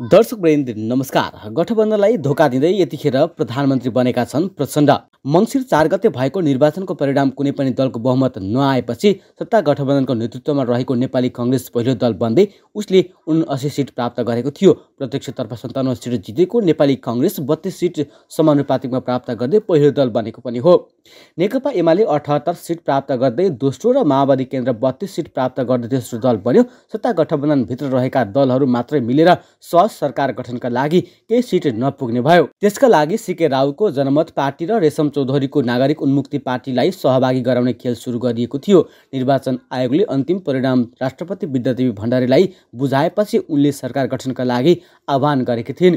दर्शक वृन्द नमस्कार गठबन्धनलाई धोका दिँदै यतिखेर प्रधानमन्त्री बनेका छन् प्रचण्ड मङ्सिर चार गते भएको निर्वाचनको परिणाम कुनै पनि दलको बहुमत नआएपछि सत्ता गठबन्धनको नेतृत्वमा रहेको नेपाली कङ्ग्रेस पहिलो दल बन्दै उसले उन्असी सिट प्राप्त गरेको थियो प्रत्यक्षतर्फ सन्ताउन्न सिट जितेको नेपाली कङ्ग्रेस बत्तीस सिट समानुपातिकमा प्राप्त गर्दै पहिलो दल बनेको पनि हो नेकपा एमाले अठहत्तर सिट प्राप्त गर्दै दोस्रो र माओवादी केन्द्र बत्तीस सिट प्राप्त गर्दै तेस्रो दल बन्यो सत्ता गठबन्धनभित्र रहेका दलहरू मात्रै मिलेर सह सरकार गठनका लागि केही सिट नपुग्ने भयो त्यसका लागि सिके रावको जनमत पार्टी र रेशम चौधरीको नागरिक उन्मुक्ति पार्टीलाई सहभागी गराउने खेल सुरु गरिएको थियो निर्वाचन आयोगले अन्तिम परिणाम राष्ट्रपति विद्यादेवी भण्डारीलाई बुझाएपछि उनले सरकार गठनका लागि आह्वान गरेकी थिइन्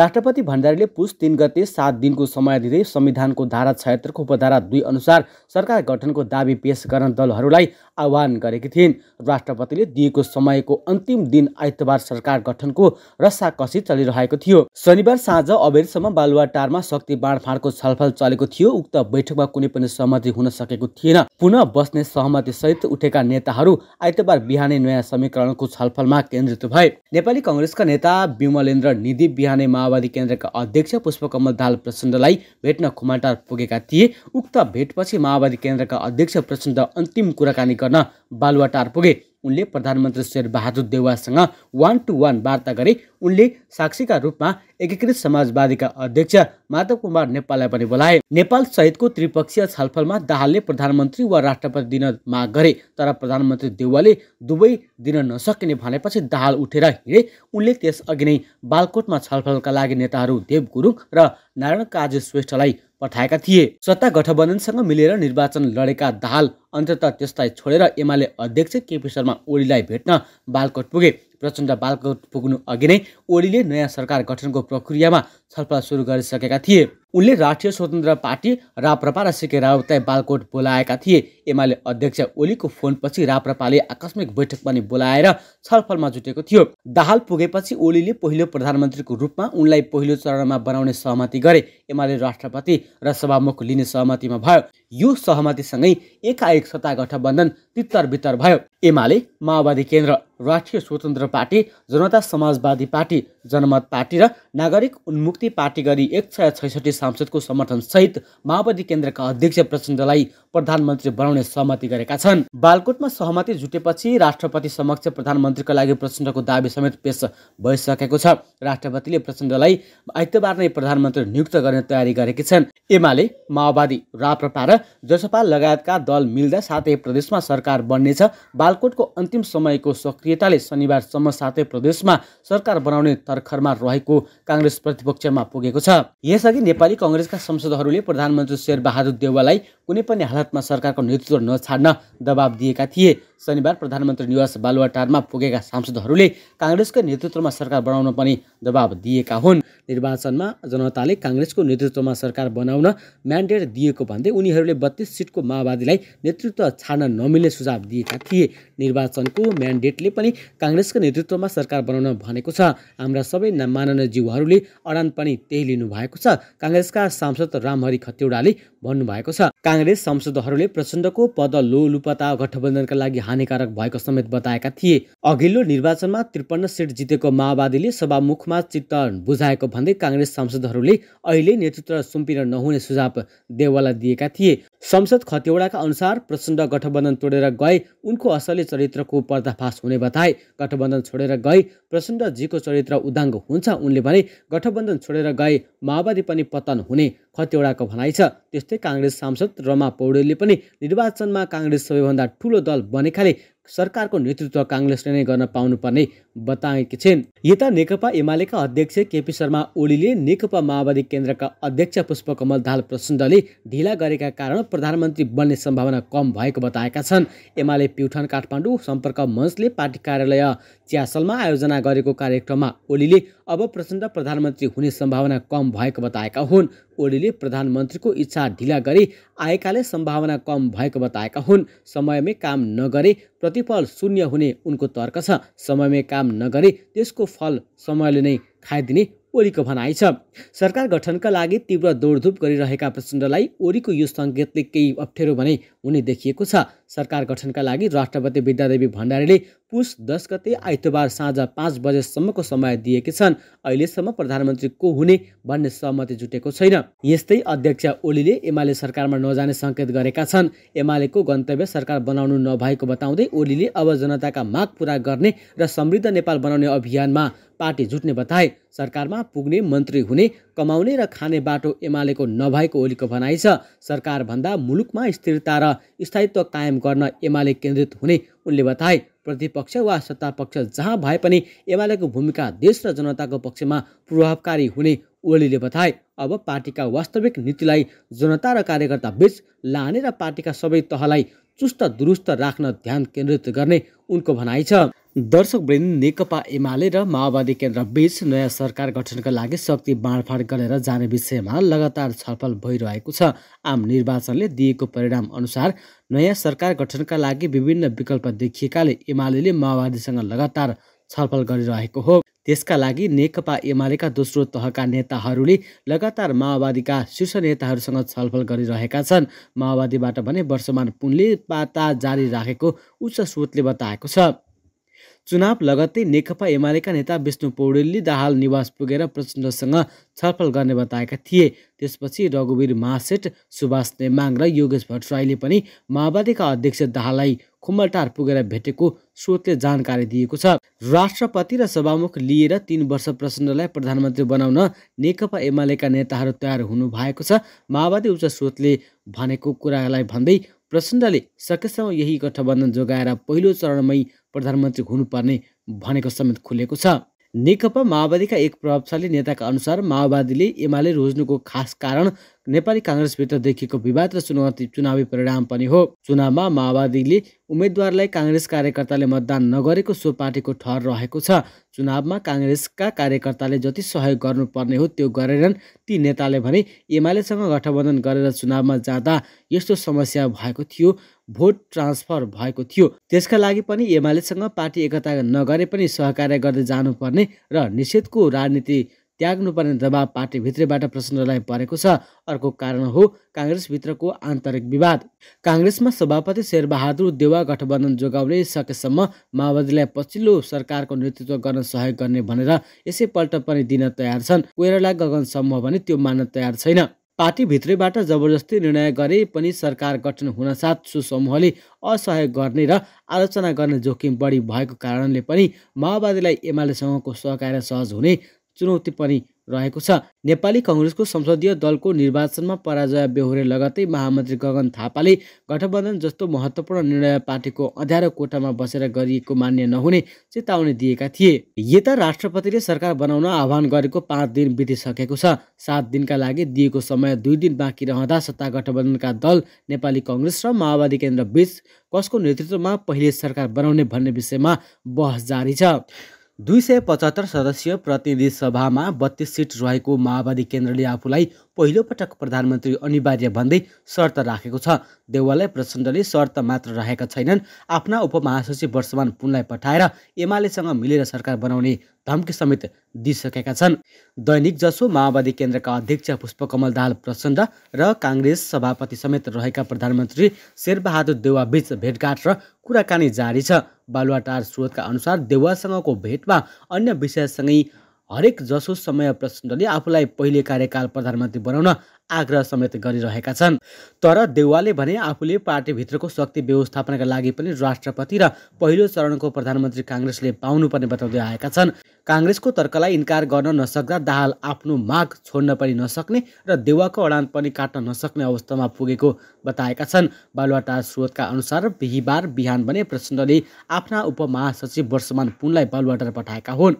राष्ट्रपति भण्डारीले पुस तिन गते सात दिनको समय दिँदै संविधानको धारा छयत्तरको उपधारा दुई अनुसार सरकार गठनको दावी पेश गर्न दलहरूलाई आह्वान गरेकी थिइन् राष्ट्रपतिले दिएको समयको अन्तिम दिन आइतबार सरकार गठनको र र चलिरहेको थियो शनिबार साँझ अबेरसम्म बालुवाटारमा शक्ति बाँडफाँडको छलफल चलेको थियो उक्त बैठकमा कुनै पनि सहमति हुन सकेको थिएन पुनः बस्ने सहमति सहित उठेका नेताहरू आइतबार बिहानै नयाँ समीकरणको छलफलमा केन्द्रित भए नेपाली कङ्ग्रेसका नेता विमलेन्द्र निधि बिहानै माओवादी केन्द्रका अध्यक्ष पुष्पकमल दाल प्रचण्डलाई भेट्न खुमाटार पुगेका थिए उक्त भेटपछि माओवादी केन्द्रका अध्यक्ष प्रचण्ड अन्तिम कुराकानी गर्न बालुवाटार पुगे उनले प्रधानमन्त्री शेरबहादुर देवासँग वान टु वान वार्ता गरे उनले साक्षीका रूपमा एकीकृत समाजवादीका अध्यक्ष माधव कुमार नेपाललाई पनि बोलाए नेपाल सहितको त्रिपक्षीय छलफलमा दाहालले प्रधानमन्त्री वा राष्ट्रपति दिन माग गरे तर प्रधानमन्त्री देउवाले दुवै दिन नसकिने भनेपछि दाहाल उठेर हिँडे उनले त्यसअघि नै बालकोटमा छलफलका लागि नेताहरू देव गुरुङ र नारायण काजी श्रेष्ठलाई पठाएका थिए सत्ता गठबन्धनसँग मिलेर निर्वाचन लडेका दाहाल अन्तत त्यसलाई छोडेर एमाले अध्यक्ष केपी शर्मा ओलीलाई भेट्न बालकोट पुगे प्रचण्ड बालकोट पुग्नु अघि नै ओलीले नयाँ सरकार गठनको प्रक्रियामा छलफल सुरु गरिसकेका थिए उनले राष्ट्रिय स्वतन्त्र पार्टी राप्रपा र सिके रावतलाई बालकोट बोलाएका थिए एमाले अध्यक्ष ओलीको फोनपछि राप्रपाले आकस्मिक बैठक पनि बोलाएर छलफलमा जुटेको थियो दाहाल पुगेपछि ओलीले पहिलो प्रधानमन्त्रीको रूपमा उनलाई पहिलो चरणमा बनाउने सहमति गरे एमाले राष्ट्रपति र सभामुख लिने सहमतिमा भयो यो सहमतिसँगै एकाएक सत्ता गठबन्धन बित्तर भयो एमाले माओवादी केन्द्र राष्ट्रिय स्वतन्त्र पार्टी जनता समाजवादी पार्टी जनमत पार्टी र नागरिक उन्मुक्ति पार्टी गरी एक सय छैसठी सांसदको समर्थनसहित माओवादी केन्द्रका अध्यक्ष प्रचण्डलाई प्रधानमन्त्री बनाउने सहमति गरेका छन् बालकोटमा सहमति जुटेपछि राष्ट्रपति समक्ष प्रधानमन्त्रीका लागि प्रचण्डको दावी समेत पेश भइसकेको छ राष्ट्रपतिले प्रचण्डलाई आइतबार नै प्रधानमन्त्री नियुक्त गर्ने तयारी गरेकी छन् एमाले माओवादी राप्रपा र जसपा लगायतका दल मिल्दा साथै प्रदेशमा सरकार बन्नेछ बालकोटको अन्तिम समयको सक्रियताले शनिबारसम्म साथै प्रदेशमा सरकार बनाउने भर्खरमा रहेको काङ्ग्रेस प्रतिपक्षमा पुगेको छ यसअघि नेपाली कङ्ग्रेसका संसदहरूले प्रधानमन्त्री शेरबहादुर देउवालाई कुनै पनि हालतमा सरकारको नेतृत्व नछाड्न दबाब दिएका थिए शनिबार प्रधानमन्त्री निवास बालुवाटारमा पुगेका सांसदहरूले काङ्ग्रेसकै नेतृत्वमा सरकार बनाउन पनि दबाब दिएका हुन् निर्वाचनमा जनताले काङ्ग्रेसको नेतृत्वमा सरकार बनाउन म्यान्डेट दिएको भन्दै उनीहरूले बत्तीस सिटको माओवादीलाई नेतृत्व छाड्न नमिल्ने सुझाव दिएका थिए निर्वाचनको म्यान्डेटले पनि काङ्ग्रेसको नेतृत्वमा सरकार बनाउन भनेको छ हाम्रा सबै माननीय जीवहरूले अडान पनि त्यही लिनु भएको छ काङ्ग्रेसका सांसद रामहरि खतिवडाले भन्नुभएको छ काङ्ग्रेस सांसदहरूले प्रचण्डको पद लो लुपता गठबन्धनका लागि हानिकारक भएको समेत बताएका थिए अघिल्लो निर्वाचनमा त्रिपन्न सिट जितेको माओवादीले सभामुखमा चित्त बुझाएको भन्दै काङ्ग्रेस सांसदहरूले अहिले नेतृत्व सुम्पिन नहुने सुझाव देवालाई दिएका थिए संसद खतिवडाका अनुसार प्रचण्ड गठबन्धन तोडेर गए उनको असली चरित्रको पर्दाफास हुने बताए गठबन्धन छोडेर गए प्रचण्डजीको चरित्र उदाङ्ग हुन्छ उनले भने गठबन्धन छोडेर गए माओवादी पनि पतन हुने खतिवडाको भनाइ छ त्यस्तै काङ्ग्रेस सांसद रमा पौडेलले पनि निर्वाचनमा काङ्ग्रेस सबैभन्दा ठुलो दल बनेकाले सरकारको नेतृत्व काङ्ग्रेसले नै गर्न पाउनुपर्ने बताएकी छिन् यता नेकपा एमालेका अध्यक्ष केपी शर्मा ओलीले नेकपा माओवादी केन्द्रका अध्यक्ष पुष्पकमल दाहाल प्रचण्डले ढिला गरेका कारण प्रधानमन्त्री बन्ने सम्भावना कम भएको बताएका छन् एमाले प्युठान काठमाडौँ सम्पर्क मञ्चले पार्टी कार्यालय च्यासलमा आयोजना गरेको कार्यक्रममा ओलीले अब प्रचण्ड प्रधानमन्त्री हुने सम्भावना कम भएको बताएका हुन् ओलीले प्रधानमन्त्रीको इच्छा ढिला गरी आएकाले सम्भावना कम भएको बताएका हुन् समयमै काम नगरे प्रति प्रतिफल शून्य हुने उनको तर्क छ समयमै काम नगरे त्यसको फल समयले नै खाइदिने ओलीको भनाइ छ सरकार गठनका लागि तीव्र दौडधुप गरिरहेका प्रचण्डलाई ओलीको यो सङ्केतले केही अप्ठ्यारो भने हुने देखिएको छ सरकार गठनका लागि राष्ट्रपति विद्यादेवी भण्डारीले पुष दस गते आइतबार साँझ पाँच बजेसम्मको समय दिएकी छन् अहिलेसम्म प्रधानमन्त्री को हुने भन्ने सहमति जुटेको छैन यस्तै अध्यक्ष ओलीले एमाले सरकारमा नजाने सङ्केत गरेका छन् एमालेको गन्तव्य सरकार बनाउनु नभएको बताउँदै ओलीले अब जनताका माग पुरा गर्ने र समृद्ध नेपाल बनाउने अभियानमा पार्टी जुट्ने बताए सरकारमा पुग्ने मन्त्री हुने कमाउने र खाने बाटो एमालेको नभएको ओलीको भनाइ छ सरकारभन्दा मुलुकमा स्थिरता र स्थायित्व कायम कायम गर्न एमाले केन्द्रित हुने उनले बताए प्रतिपक्ष वा सत्तापक्ष जहाँ भए पनि एमालेको भूमिका देश र जनताको पक्षमा प्रभावकारी हुने ओलीले बताए अब पार्टीका वास्तविक नीतिलाई जनता र कार्यकर्ता बीच लाने र पार्टीका सबै तहलाई चुस्त दुरुस्त राख्न ध्यान केन्द्रित गर्ने उनको भनाइ छ दर्शक वृन्द नेकपा एमाले र माओवादी केन्द्रबीच नयाँ सरकार गठनका लागि शक्ति बाँडफाँड गरेर जाने विषयमा लगातार छलफल भइरहेको छ आम निर्वाचनले दिएको परिणाम अनुसार नयाँ सरकार गठनका लागि विभिन्न विकल्प देखिएकाले एमाले माओवादीसँग लगातार छलफल गरिरहेको हो त्यसका लागि नेकपा एमालेका दोस्रो तहका नेताहरूले लगातार माओवादीका शीर्ष नेताहरूसँग छलफल गरिरहेका छन् माओवादीबाट भने वर्षमान पुनले पाता जारी राखेको उच्च स्रोतले बताएको छ चुनाव लगत्तै नेकपा एमालेका नेता विष्णु पौडेलले दाहाल निवास पुगेर प्रचण्डसँग छलफल गर्ने बताएका थिए त्यसपछि रघुवीर महासेठ सुभाष नेमाङ र योगेश भट्टराईले पनि माओवादीका अध्यक्ष दाहाललाई खुम्बलटार पुगेर भेटेको स्रोतले जानकारी दिएको छ राष्ट्रपति र सभामुख लिएर तीन वर्ष प्रचण्डलाई प्रधानमन्त्री बनाउन नेकपा एमालेका नेताहरू तयार हुनु भएको छ माओवादी उच्च स्रोतले भनेको कुरालाई भन्दै प्रचण्डले सकेसम्म यही गठबन्धन जोगाएर पहिलो चरणमै प्रधानमन्त्री हुनुपर्ने भनेको समेत खुलेको छ नेकपा माओवादीका एक प्रभावशाली नेताका अनुसार माओवादीले एमाले रोज्नुको खास कारण नेपाली काङ्ग्रेसभित्र देखिएको विवाद र चुनौती चुनावी परिणाम पनि हो चुनावमा माओवादीले उम्मेद्वारलाई काङ्ग्रेस कार्यकर्ताले मतदान नगरेको सो पार्टीको ठहर रहेको छ चुनावमा काङ्ग्रेसका कार्यकर्ताले जति सहयोग गर्नुपर्ने हो त्यो गरेनन् ती नेताले भने एमालेसँग गठबन्धन गरेर चुनावमा जाँदा यस्तो समस्या भएको थियो भोट ट्रान्सफर भएको थियो त्यसका लागि पनि एमालेसँग पार्टी एकता नगरे पनि सहकार्य गर्दै जानुपर्ने र निषेधको राजनीति त्याग्नुपर्ने दबाब पार्टीभित्रैबाट प्रचण्डलाई परेको छ अर्को कारण हो काङ्ग्रेसभित्रको आन्तरिक विवाद काङ्ग्रेसमा सभापति शेरबहादुर देवा गठबन्धन जोगाउने सकेसम्म माओवादीलाई पछिल्लो सरकारको नेतृत्व गर्न सहयोग गर्ने भनेर यसैपल्ट पनि दिन तयार छन् कोइराला गगन समूह भने त्यो मान्न तयार छैन पार्टीभित्रैबाट जबरजस्ती निर्णय गरे पनि सरकार गठन हुनसाथ सो समूहले असहयोग गर्ने र आलोचना गर्ने जोखिम बढी भएको कारणले पनि माओवादीलाई एमालेसँगको सहकार्य सहज हुने चुनौती पनि रहेको छ नेपाली कङ्ग्रेसको संसदीय दलको निर्वाचनमा पराजय बेहोरे लगतै महामन्त्री गगन थापाले गठबन्धन जस्तो महत्त्वपूर्ण निर्णय पार्टीको अध्यारो कोटामा बसेर गरिएको मान्य नहुने चेतावनी दिएका थिए यता राष्ट्रपतिले सरकार बनाउन आह्वान गरेको पाँच दिन बितिसकेको छ सात दिनका लागि दिएको समय दुई दिन बाँकी रहँदा सत्ता गठबन्धनका दल नेपाली कङ्ग्रेस र माओवादी केन्द्र बीच कसको नेतृत्वमा पहिले सरकार बनाउने भन्ने विषयमा बहस जारी छ दुई सय पचहत्तर सदस्यीय प्रतिनिधि सभामा बत्तीस सिट रहेको माओवादी केन्द्रले आफूलाई पहिलोपटक प्रधानमन्त्री अनिवार्य भन्दै शर्त राखेको छ देवालय प्रचण्डले शर्त मात्र रहेका छैनन् आफ्ना उपमहासचिव वर्षमान पुनलाई पठाएर एमालेसँग मिलेर सरकार बनाउने धम्की समेत दिइसकेका छन् दैनिक जसो माओवादी केन्द्रका अध्यक्ष पुष्पकमल दाहाल प्रचण्ड र काङ्ग्रेस सभापति समेत रहेका प्रधानमन्त्री शेरबहादुर देवाबीच भेटघाट र कुराकानी जारी छ बालुवाटार स्रोतका अनुसार देवासँगको भेटमा अन्य विषयसँगै हरेक जसो समय प्रचण्डले आफूलाई पहिले कार्यकाल प्रधानमन्त्री बनाउन आग्रह समेत गरिरहेका छन् तर देउवाले भने आफूले पार्टीभित्रको शक्ति व्यवस्थापनका लागि पनि राष्ट्रपति र पहिलो चरणको प्रधानमन्त्री काङ्ग्रेसले पाउनुपर्ने बताउँदै आएका छन् काङ्ग्रेसको तर्कलाई इन्कार गर्न नसक्दा दाहाल आफ्नो माग छोड्न पनि नसक्ने र देउवाको अडान पनि काट्न नसक्ने अवस्थामा पुगेको बताएका छन् बालुवाटार स्रोतका अनुसार बिहिबार बिहान भने प्रचण्डले आफ्ना उपमहासचिव वर्षमान पुनलाई बालुवाटार पठाएका हुन्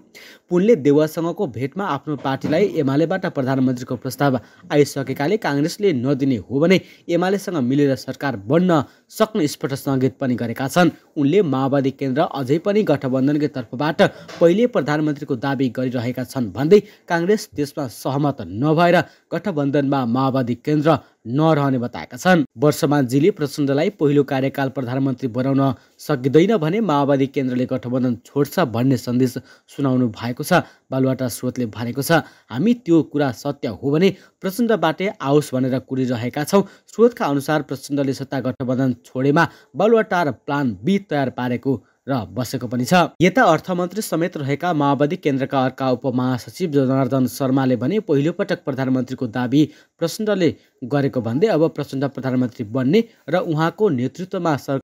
पुनले देउवासँगको भेटमा आफ्नो पार्टीलाई एमालेबाट प्रधानमन्त्रीको प्रस्ताव आइसके भएकाले काङ्ग्रेसले नदिने हो भने एमालेसँग मिलेर सरकार बन्न सक्ने स्पष्ट सङ्केत पनि गरेका छन् उनले माओवादी केन्द्र अझै पनि गठबन्धनकै तर्फबाट पहिले प्रधानमन्त्रीको दावी गरिरहेका छन् भन्दै काङ्ग्रेस त्यसमा सहमत नभएर गठबन्धनमा माओवादी केन्द्र नरहने बताएका छन् वर्षमा प्रचण्डलाई पहिलो कार्यकाल प्रधानमन्त्री बनाउन सकिँदैन भने माओवादी केन्द्रले गठबन्धन छोड्छ भन्ने सन्देश सुनाउनु भएको छ बालुवाटा स्रोतले भनेको छ हामी त्यो कुरा सत्य हो भने प्रचण्डबाटै आओस् भनेर कुरिरहेका छौँ स्रोतका अनुसार प्रचण्डले सत्ता गठबन्धन छोडेमा बालुवाटार प्लान बी तयार पारेको र बसेको पनि छ यता अर्थमन्त्री समेत रहेका माओवादी केन्द्रका अर्का उपमहासचिव जनार्दन शर्माले भने पहिलो पटक प्रधानमन्त्रीको दावी प्रचण्डले गरेको भन्दै अब प्रचण्ड प्रधानमन्त्री बन्ने र उहाँको नेतृत्वमा